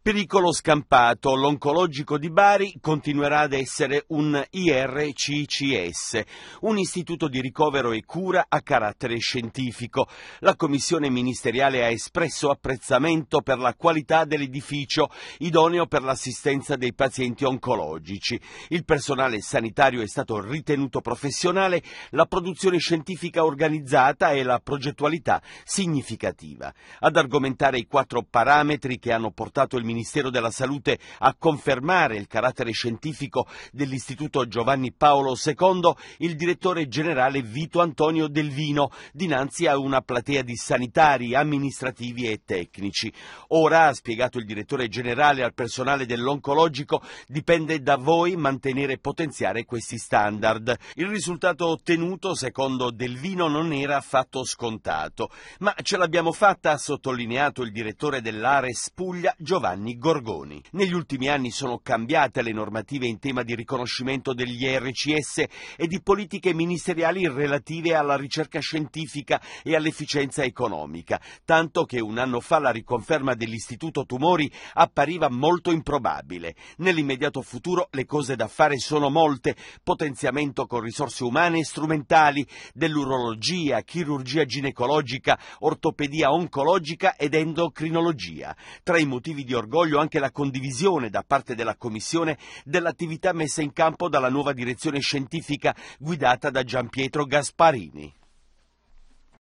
Pericolo scampato, l'oncologico di Bari continuerà ad essere un IRCCS, un istituto di ricovero e cura a carattere scientifico. La commissione ministeriale ha espresso apprezzamento per la qualità dell'edificio, idoneo per l'assistenza dei pazienti oncologici. Il personale sanitario è stato ritenuto professionale, la produzione scientifica organizzata e la progettualità significativa. Ad argomentare i quattro parametri che hanno portato il Ministero della Salute a confermare il carattere scientifico dell'Istituto Giovanni Paolo II, il direttore generale Vito Antonio Delvino, dinanzi a una platea di sanitari, amministrativi e tecnici. Ora, ha spiegato il direttore generale al personale dell'oncologico, dipende da voi mantenere e potenziare questi standard. Il risultato ottenuto, secondo Delvino, non era affatto scontato. Ma ce l'abbiamo fatta, ha sottolineato il direttore dell'Ares Puglia Giovanni Giovanni Gorgoni. Negli ultimi anni sono cambiate le normative in tema di riconoscimento degli RCS e di politiche ministeriali relative alla ricerca scientifica e all'efficienza economica, tanto che un anno fa la riconferma dell'Istituto Tumori appariva molto improbabile. Nell'immediato futuro le cose da fare sono molte, potenziamento con risorse umane e strumentali dell'urologia, chirurgia ginecologica, ortopedia oncologica ed endocrinologia. Tra i motivi di organizzazione orgoglio anche la condivisione da parte della Commissione dell'attività messa in campo dalla nuova direzione scientifica guidata da Gian Pietro Gasparini.